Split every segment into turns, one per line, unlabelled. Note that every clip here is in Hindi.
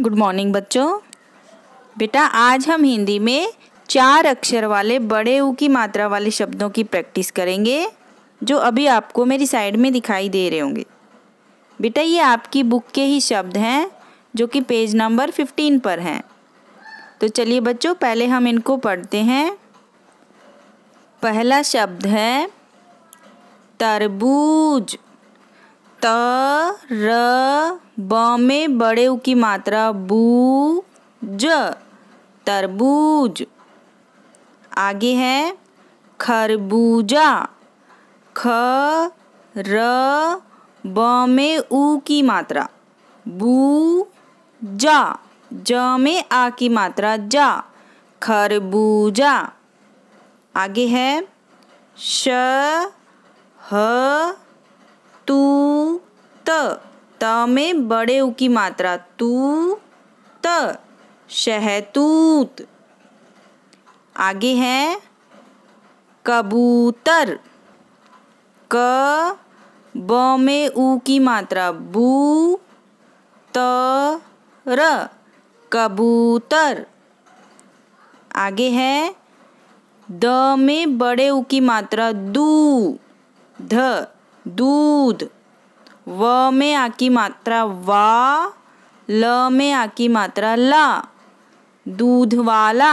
गुड मॉर्निंग बच्चों बेटा आज हम हिंदी में चार अक्षर वाले बड़े ऊ की मात्रा वाले शब्दों की प्रैक्टिस करेंगे जो अभी आपको मेरी साइड में दिखाई दे रहे होंगे बेटा ये आपकी बुक के ही शब्द हैं जो कि पेज नंबर फिफ्टीन पर हैं तो चलिए बच्चों पहले हम इनको पढ़ते हैं पहला शब्द है तरबूज त र ब में बड़े उ की मात्रा बू ज तरबूज आगे है खरबूजा ख र ब में ऊ की मात्रा बू जा ज में आ की मात्रा जा खरबूजा आगे है श ह तू त त में बड़े उ की मात्रा तू त शहतूत आगे है कबूतर क ब में ऊ की मात्रा बू त र कबूतर आगे है द में बड़े उ की मात्रा दू ध दूध व में आ की मात्रा वा ल में आ की मात्रा ला दूध वाला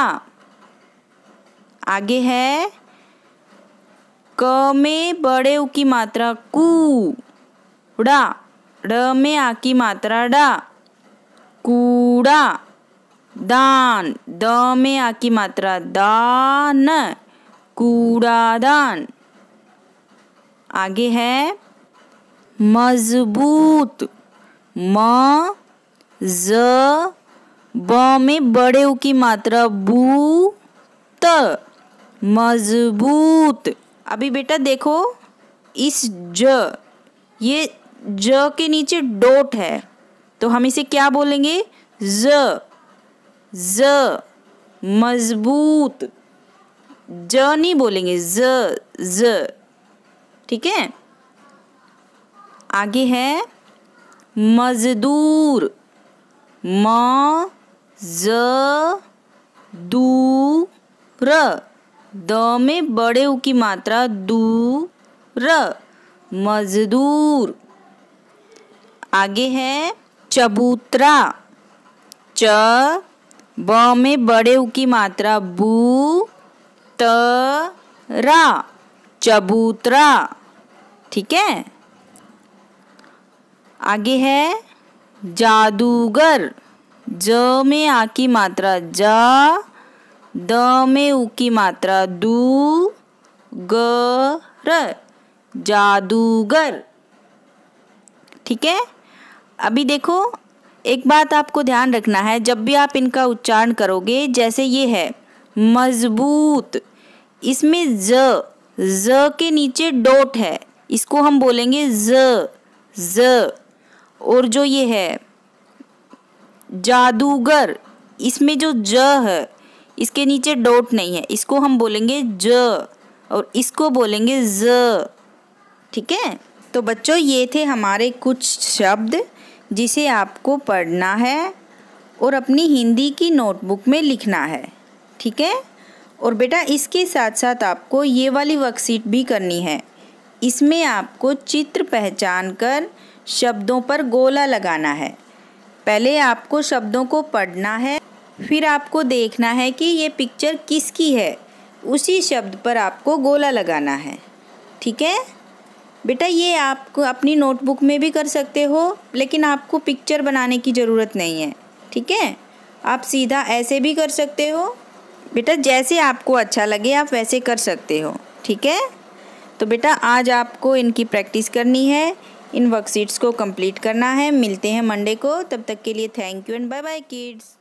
आगे है क में बड़े उ की मात्रा कु डा ड में आ की मात्रा डा कूड़ा दान द में आ की मात्रा दान कूड़ा दान आगे है मजबूत म ज ब में बड़े ऊ की मात्रा बू त मजबूत अभी बेटा देखो इस ज ये ज के नीचे डोट है तो हम इसे क्या बोलेंगे ज ज मजबूत ज नहीं बोलेंगे ज ज ठीक है आगे है मजदूर म ज दू र द में बड़े उ की मात्रा दू र मजदूर आगे है चबूतरा च ब में बड़े उ की मात्रा बू त रा चबूतरा ठीक है आगे है जादूगर ज में आ की मात्रा जा द में उ की मात्रा दू ग र जादूगर ठीक है अभी देखो एक बात आपको ध्यान रखना है जब भी आप इनका उच्चारण करोगे जैसे ये है मजबूत इसमें ज ज के नीचे डोट है इसको हम बोलेंगे ज ज और जो ये है जादूगर इसमें जो ज है इसके नीचे डॉट नहीं है इसको हम बोलेंगे ज और इसको बोलेंगे ज ठीक है तो बच्चों ये थे हमारे कुछ शब्द जिसे आपको पढ़ना है और अपनी हिंदी की नोटबुक में लिखना है ठीक है और बेटा इसके साथ साथ आपको ये वाली वर्कशीट भी करनी है इसमें आपको चित्र पहचान कर शब्दों पर गोला लगाना है पहले आपको शब्दों को पढ़ना है फिर आपको देखना है कि ये पिक्चर किसकी है उसी शब्द पर आपको गोला लगाना है ठीक है बेटा ये आपको अपनी नोटबुक में भी कर सकते हो लेकिन आपको पिक्चर बनाने की ज़रूरत नहीं है ठीक है आप सीधा ऐसे भी कर सकते हो बेटा जैसे आपको अच्छा लगे आप वैसे कर सकते हो ठीक है तो बेटा आज आपको इनकी प्रैक्टिस करनी है इन वर्कशीट्स को कंप्लीट करना है मिलते हैं मंडे को तब तक के लिए thank you and bye bye kids